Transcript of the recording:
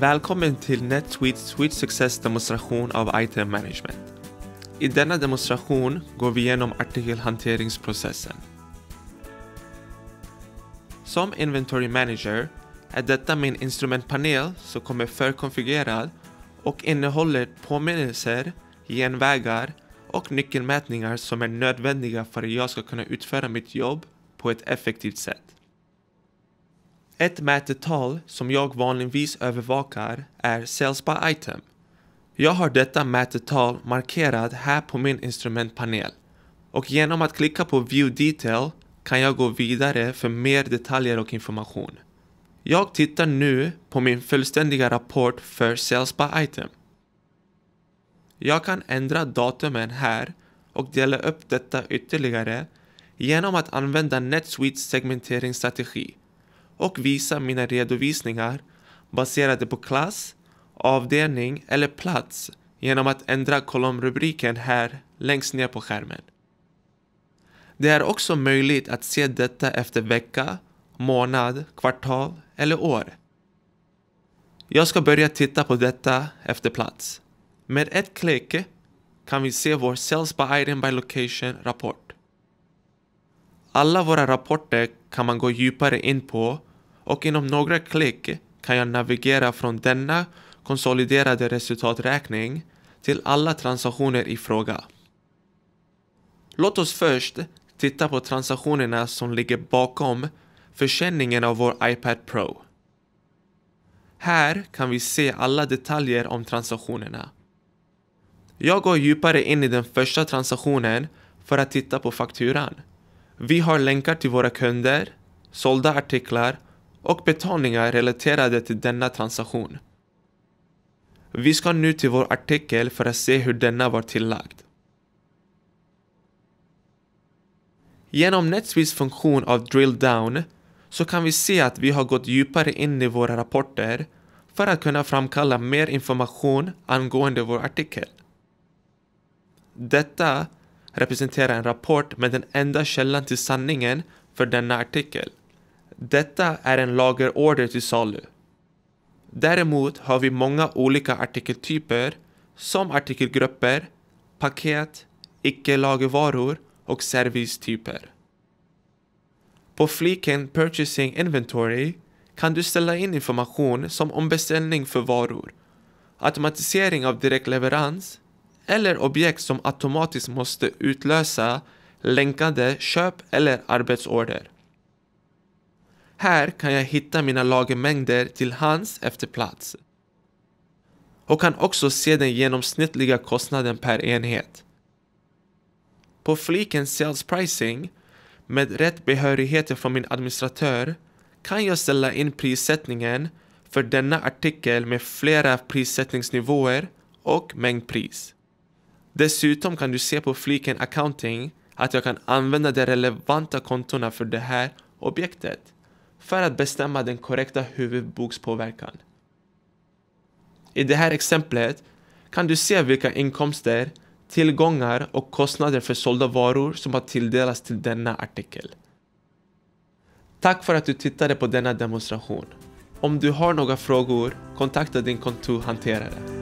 Välkommen till NetSuites Suite Success demonstration av Item Management. I denna demonstration går vi igenom artikelhanteringsprocessen. Som Inventory Manager är detta min instrumentpanel som kommer förkonfigurerad och innehåller påminnelser, genvägar och nyckelmätningar som är nödvändiga för att jag ska kunna utföra mitt jobb på ett effektivt sätt. Ett mätetal som jag vanligtvis övervakar är Sales by Item. Jag har detta mätetal markerat här på min instrumentpanel och genom att klicka på View Detail kan jag gå vidare för mer detaljer och information. Jag tittar nu på min fullständiga rapport för Sales by Item. Jag kan ändra datumen här och dela upp detta ytterligare genom att använda NetSuites segmenteringsstrategi och visa mina redovisningar baserade på klass, avdelning eller plats genom att ändra kolumnrubriken här längst ner på skärmen. Det är också möjligt att se detta efter vecka, månad, kvartal eller år. Jag ska börja titta på detta efter plats. Med ett klick kan vi se vår Sales by Item by Location-rapport. Alla våra rapporter kan man gå djupare in på och inom några klick kan jag navigera från denna konsoliderade resultaträkning till alla transaktioner i fråga. Låt oss först titta på transaktionerna som ligger bakom försäljningen av vår iPad Pro. Här kan vi se alla detaljer om transaktionerna. Jag går djupare in i den första transaktionen för att titta på fakturan. Vi har länkar till våra kunder, sålda artiklar och betalningar relaterade till denna transaktion. Vi ska nu till vår artikel för att se hur denna var tillagd. Genom Netsweeds funktion av drill down så kan vi se att vi har gått djupare in i våra rapporter för att kunna framkalla mer information angående vår artikel. Detta representerar en rapport med den enda källan till sanningen för denna artikel. Detta är en lagerorder till salu. Däremot har vi många olika artikeltyper som artikelgrupper, paket, icke-lagervaror och servicetyper. På fliken Purchasing Inventory kan du ställa in information som ombeställning för varor, automatisering av direktleverans eller objekt som automatiskt måste utlösa länkade köp eller arbetsorder. Här kan jag hitta mina lagermängder till hands efter plats. Och kan också se den genomsnittliga kostnaden per enhet. På fliken Sales Pricing, med rätt behörigheter från min administratör, kan jag ställa in prissättningen för denna artikel med flera prissättningsnivåer och mängdpris. Dessutom kan du se på fliken Accounting att jag kan använda de relevanta kontona för det här objektet för att bestämma den korrekta huvudbokspåverkan. I det här exemplet kan du se vilka inkomster, tillgångar och kostnader för sålda varor som har tilldelats till denna artikel. Tack för att du tittade på denna demonstration. Om du har några frågor, kontakta din kontohanterare.